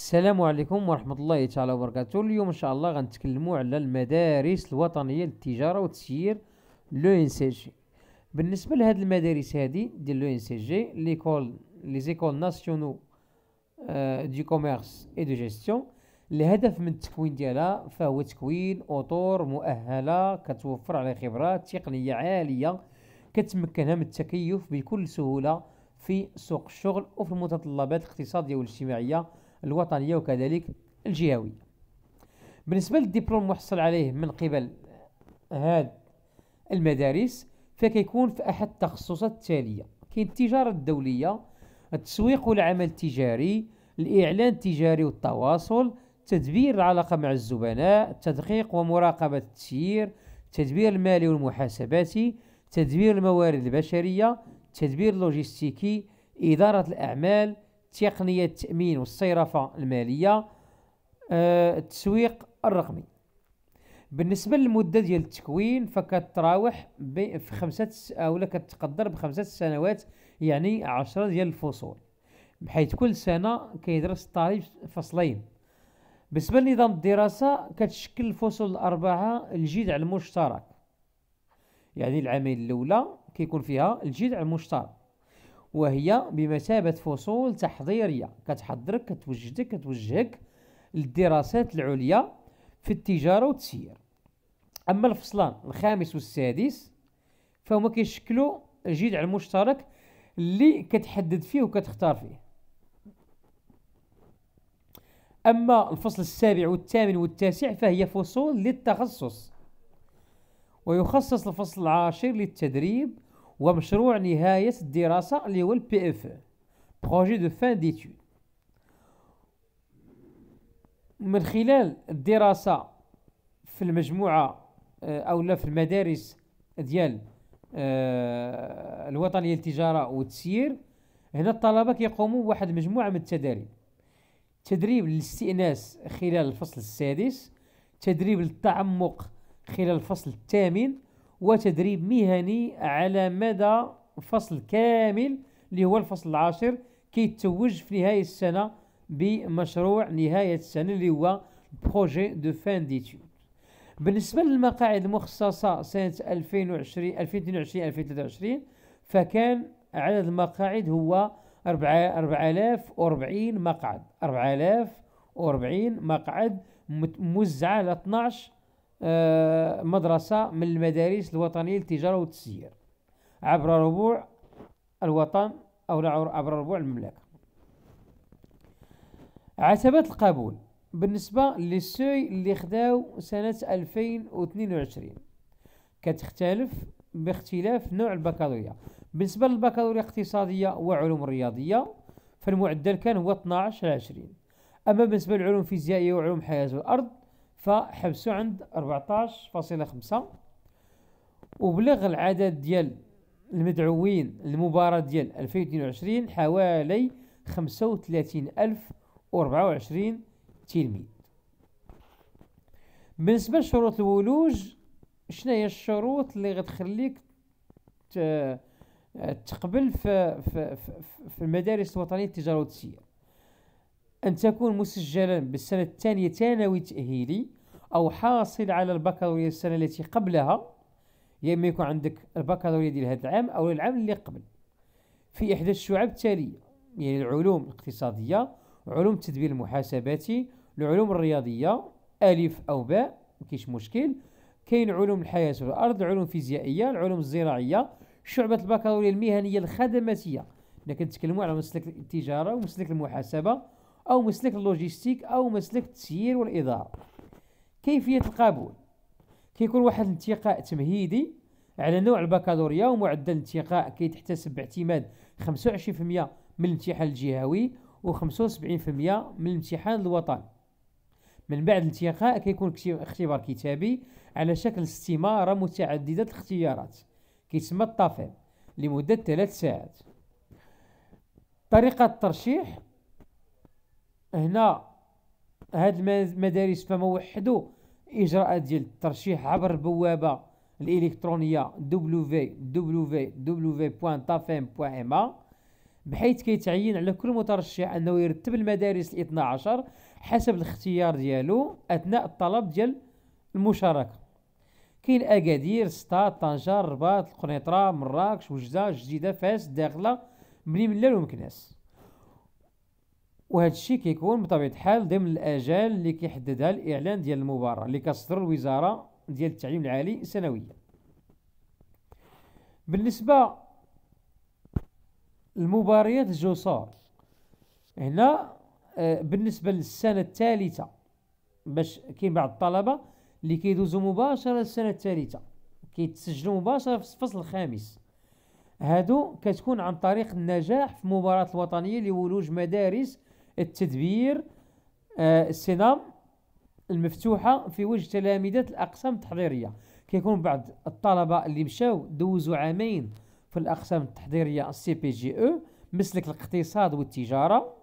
السلام عليكم ورحمة الله تعالى وبركاته اليوم إن شاء الله غنتكلموا على المدارس الوطنية للتجارة والتسيير لو إن سي جي بالنسبة لهاد المدارس هادي ديال لو إن سي جي ليكول لي زيكول ناسيونو آه، دي كوميرس إي دو جيستيون الهدف من التكوين ديالها فهو تكوين أطور مؤهلة كتوفر على خبرات تقنية عالية كتمكنها من التكيف بكل سهولة في سوق الشغل وفي المتطلبات الاقتصادية والاجتماعية الوطنية وكذلك الجهوية بالنسبة للدبلوم المحصل عليه من قبل آه، هاد المدارس فكيكون في أحد التخصصات التالية كاين التجارة الدولية التسويق والعمل التجاري الإعلان التجاري والتواصل تدبير العلاقة مع الزبناء التدقيق ومراقبة التسيير التدبير المالي والمحاسباتي تدبير الموارد البشرية التدبير اللوجستيكي إدارة الأعمال تقنية التأمين والصرافة المالية آه، التسويق الرقمي بالنسبة للمدة ديال التكوين فكتراوح في خمسة أولا كتقدر بخمسة سنوات يعني عشرة ديال الفصول بحيث كل سنة كيدرس الطالب فصلين بالنسبة لنظام الدراسة كتشكل الفصول الأربعة الجدع المشترك يعني العامين الأولى كيكون فيها الجدع المشترك وهي بمثابة فصول تحضيرية كتحضرك كتوجدك كتوجهك للدراسات العليا في التجارة والتسيير أما الفصلان الخامس والسادس فهما كيشكلوا الجذع المشترك اللي كتحدد فيه وكتختار فيه أما الفصل السابع والثامن والتاسع فهي فصول للتخصص ويخصص الفصل العاشر للتدريب ومشروع نهاية الدراسة اللي هو البي اف بروجي دو فان ديتود من خلال الدراسة في المجموعة آه، أو لا في المدارس ديال آه، الوطنية للتجارة والتسيير هنا الطلبة كيقوموا بواحد مجموعة من التداريب تدريب للاستئناس خلال الفصل السادس تدريب للتعمق خلال الفصل الثامن وتدريب مهني على مدى فصل كامل اللي هو الفصل العاشر كيتوج في نهاية السنة بمشروع نهاية السنة اللي هو بروجي دو فان ديتيود بالنسبة للمقاعد المخصصة سنة 2020 2022 2023 فكان عدد المقاعد هو 4040 مقعد 4040 مقعد موزعة على 12 آه، مدرسة من المدارس الوطنية للتجارة والتسيير عبر ربوع الوطن أو عبر ربوع المملكة عتبات القبول بالنسبة للسوي اللي خداو سنة 2022 كتختلف باختلاف نوع البكالوريا بالنسبة للبكالوريا الاقتصادية وعلوم الرياضية فالمعدل كان هو 12 على 20 أما بالنسبة للعلوم الفيزيائية وعلوم حياة الأرض فحبسوا عند 14.5 وبلغ العدد ديال المدعوين للمباراة ديال 2022 حوالي 35024 تلميذ بالنسبة لشروط الولوج شنو هي الشروط اللي غتخليك تقبل في, في, في, المدارس الوطنية للتجارة والتسيير أن تكون مسجلا بالسنة الثانية ثانوي تأهيلي أو حاصل على البكالوريا السنة التي قبلها يا إما يكون عندك البكالوريا ديال هذا العام أو العام اللي قبل في إحدى الشعب التالية يعني العلوم الاقتصادية علوم التدبير المحاسباتي العلوم الرياضية ألف أو باء مكاينش مشكل كاين علوم الحياة والأرض العلوم الفيزيائية العلوم الزراعية شعبة البكالوريا المهنية الخدماتية حنا كنتكلموا على مسلك التجارة ومسلك المحاسبة أو مسلك اللوجيستيك أو مسلك التسيير والإدارة كيفية القبول كيكون واحد الانتقاء تمهيدي على نوع البكالوريا ومعدل الانتقاء كيتحتسب باعتماد 25% من الامتحان الجهوي و75% من الامتحان الوطني من بعد الانتقاء كيكون اختبار كتابي على شكل استمارة متعددة الاختيارات كيسمى الطافيل لمدة ثلاث ساعات طريقة الترشيح هنا هاد المدارس فما وحدوا اجراءات ديال الترشيح عبر البوابه الالكترونيه www.tafem.ma بحيث كيتعين على كل مترشح انه يرتب المدارس ال 12 حسب الاختيار ديالو اثناء الطلب ديال المشاركه كاين اكادير سطات طنجه الرباط القنيطره مراكش وجده جديده فاس الداخله بني ملال ومكناس وهذا الشيء كيكون بطبيعه الحال ضمن الاجال اللي كيحددها الاعلان ديال المباراه اللي كتصدر الوزاره ديال التعليم العالي سنويا بالنسبه لمباريات الجوصار هنا آه، بالنسبه للسنه الثالثه باش كاين بعض الطلبه اللي كيدوزوا مباشره للسنه الثالثه كيتسجلوا مباشره في الفصل الخامس هادو كتكون عن طريق النجاح في المباراة الوطنية لولوج مدارس التدبير آه، الصدام المفتوحة في وجه تلامذة الأقسام التحضيرية كيكون بعض الطلبة اللي مشاو دوزوا عامين في الأقسام التحضيرية السي بي جي او مسلك الاقتصاد والتجارة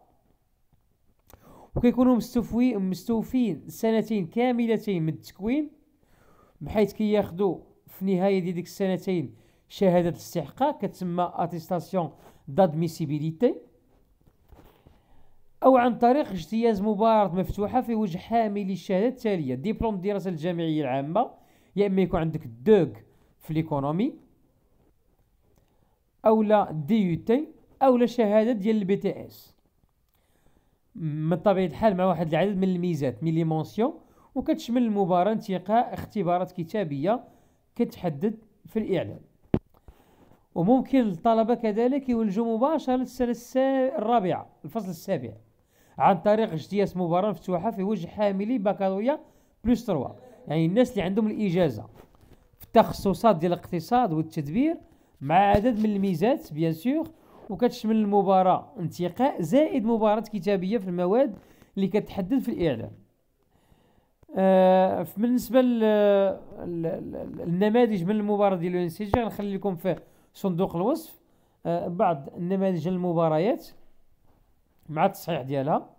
وكيكونوا مستوفي مستوفين سنتين كاملتين من التكوين بحيث كياخدوا في نهاية دي ديك السنتين شهادة الاستحقاق كتسمى اتيستاسيون دادميسيبيليتي أو عن طريق اجتياز مبارد مفتوحة في وجه حامل الشهادة التالية ديبلوم الدراسة الجامعية العامة يا إما يكون عندك دوغ في ليكونومي أو لا دي يو تي أو لا شهادة ديال البي تي إس من طبيعة الحال مع واحد العدد من الميزات من لي مونسيون وكتشمل المباراة انتقاء اختبارات كتابية كتحدد في الإعلام وممكن الطلبة كذلك يولجوا مباشرة للسنة الرابعة الفصل السابع عن طريق اجتياز مباراه مفتوحه في وجه حاملي بكالوريا بلس 3 يعني الناس اللي عندهم الاجازه في التخصصات ديال الاقتصاد والتدبير مع عدد من الميزات بيان سور وكتشمل المباراه انتقاء زائد مباراه كتابيه في المواد اللي كتحدد في الاعلام آه بالنسبه للنماذج من المباراه ديال لونسيجي غنخلي لكم في صندوق الوصف آه بعض النماذج المباريات مع التصحيح ديالها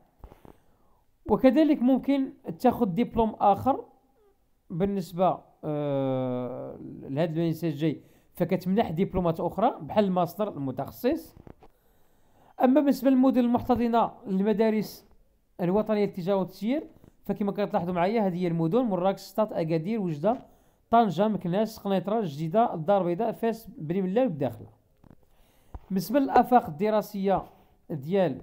وكذلك ممكن تاخذ دبلوم اخر بالنسبه آه لهذا الانسان الجاي فكتمنح دبلومات اخرى بحال الماستر المتخصص اما بالنسبه للمدن المحتضنه للمدارس الوطنيه للتجاره والتسيير فكما كتلاحظوا معايا هذه هي المدن مراكش سطات اكادير وجده طنجه مكناس قنيطره الجديده الدار البيضاء فاس بريملا ملال والداخله بالنسبه للافاق الدراسيه ديال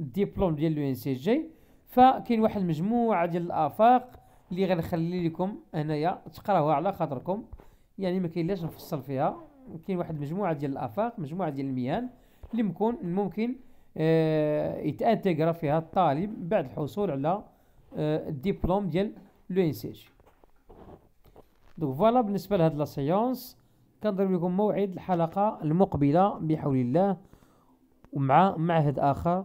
الدبلوم ديال لو ان سي جي فكاين واحد المجموعه ديال الافاق اللي غنخلي لكم هنايا تقراوها على خاطركم يعني ما كاينلاش نفصل فيها كاين واحد المجموعه ديال الافاق مجموعه ديال المهن اللي ممكن ممكن آه يتانتيغرا فيها الطالب بعد الحصول على آه الدبلوم ديال لو ان سي جي دونك فوالا بالنسبه لهاد لا سيونس كنضرب لكم موعد الحلقه المقبله بحول الله ومع معهد اخر